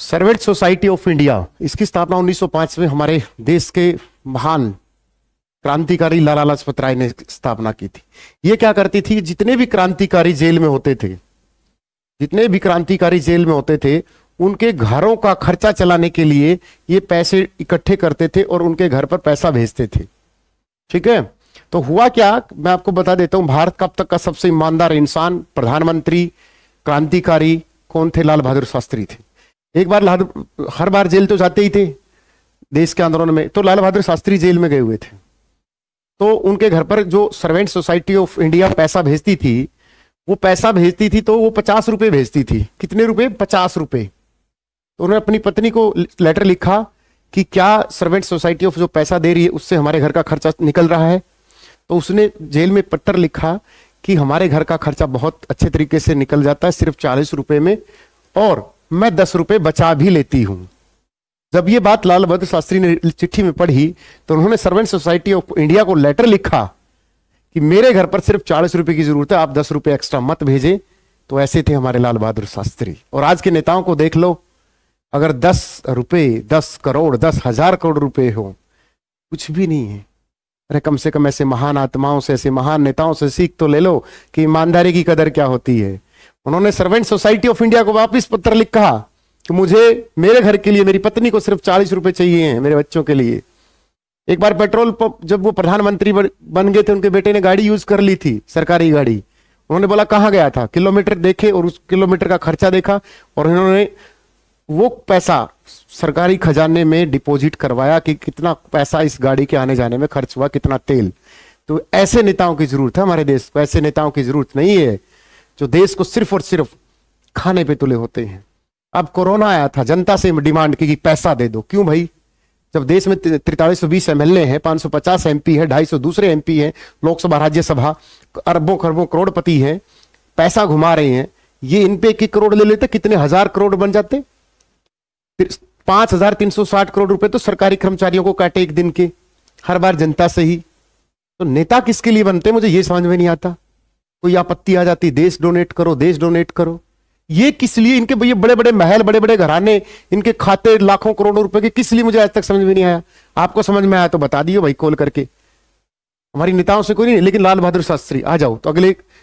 सर्वेट society of India इसकी स्थापना 1905 में हमारे देश के महान क्रांतिकारी लाला लाजपत राय ने स्थापना की थी ये क्या करती थी जितने भी क्रांतिकारी जेल में होते थे जितने भी क्रांतिकारी जेल में होते थे उनके घरों का खर्चा चलाने के लिए ये पैसे इकट्ठे करते थे और उनके घर पर पैसा भेजते थे ठीक है तो हुआ क्या मैं आपको बता देता हूं भारत कब तक का सबसे ईमानदार इंसान प्रधानमंत्री क्रांतिकारी कौन थे लाल बहादुर शास्त्री थे एक बार लाल हर बार जेल तो जाते ही थे देश के आंदोलन में तो लाल बहादुर शास्त्री जेल में गए हुए थे तो उनके घर पर जो सर्वेंट सोसाइटी ऑफ इंडिया पैसा भेजती थी वो पैसा भेजती थी तो वो पचास रुपये भेजती थी कितने रुपए पचास रुपये तो उन्होंने अपनी पत्नी को लेटर लिखा कि क्या सर्वेंट सोसाइटी ऑफ जो पैसा दे रही है उससे हमारे घर का खर्चा निकल रहा है तो उसने जेल में पत्र लिखा कि हमारे घर का खर्चा बहुत अच्छे तरीके से निकल जाता है सिर्फ चालीस रुपये में और मैं दस रुपए बचा भी लेती हूँ जब ये बात लाल बहादुर शास्त्री ने चिट्ठी में पढ़ी तो उन्होंने सर्वेंट सोसाइटी ऑफ इंडिया को लेटर लिखा कि मेरे घर पर सिर्फ चालीस रुपए की जरूरत है आप दस रुपए एक्स्ट्रा मत भेजें तो ऐसे थे हमारे लाल बहादुर शास्त्री और आज के नेताओं को देख लो अगर दस रुपये दस करोड़ दस हजार करोड़ रुपए हो कुछ भी नहीं है अरे कम से कम ऐसे महान आत्माओं से ऐसे महान नेताओं से सीख तो ले लो कि ईमानदारी की कदर क्या होती है उन्होंने सर्वेंट सोसाइटी ऑफ इंडिया को वापस पत्र लिखा कि मुझे मेरे घर के लिए मेरी पत्नी को सिर्फ चालीस रुपए चाहिए हैं मेरे बच्चों के लिए एक बार पेट्रोल पंप जब वो प्रधानमंत्री बन गए थे उनके बेटे ने गाड़ी यूज कर ली थी सरकारी गाड़ी उन्होंने बोला कहाँ गया था किलोमीटर देखे और उस किलोमीटर का खर्चा देखा और उन्होंने वो पैसा सरकारी खजाने में डिपॉजिट करवाया कि कितना पैसा इस गाड़ी के आने जाने में खर्च हुआ कितना तेल तो ऐसे नेताओं की जरूरत है हमारे देश को ऐसे नेताओं की जरूरत नहीं है जो देश को सिर्फ और सिर्फ खाने पे तुले होते हैं अब कोरोना आया था जनता से डिमांड की कि पैसा दे दो क्यों भाई जब देश में तिरतालीस सौ बीस एमएलए हैं सौ पचास एम पी है ढाई सौ दूसरे एम पी लोकसभा राज्यसभा अरबों खरबों करोड़पति हैं पैसा घुमा रहे हैं ये इन पे एक एक करोड़ ले लेते कितने हजार करोड़ बन जाते पांच हजार तीन सौ साठ करोड़ रुपए तो सरकारी कर्मचारियों को काटे एक दिन के हर बार जनता से ही तो नेता किसके लिए बनते मुझे ये समझ में नहीं आता कोई आपत्ति आ जाती देश डोनेट करो देश डोनेट करो ये किस लिए इनके ये बड़े बड़े महल बड़े बड़े घराने इनके खाते लाखों करोड़ों रुपए के किस लिए मुझे आज तक समझ में नहीं आया आपको समझ में आया तो बता दियो भाई कॉल करके हमारी नेताओं से कोई नहीं लेकिन लाल बहादुर शास्त्री आ जाओ तो अगले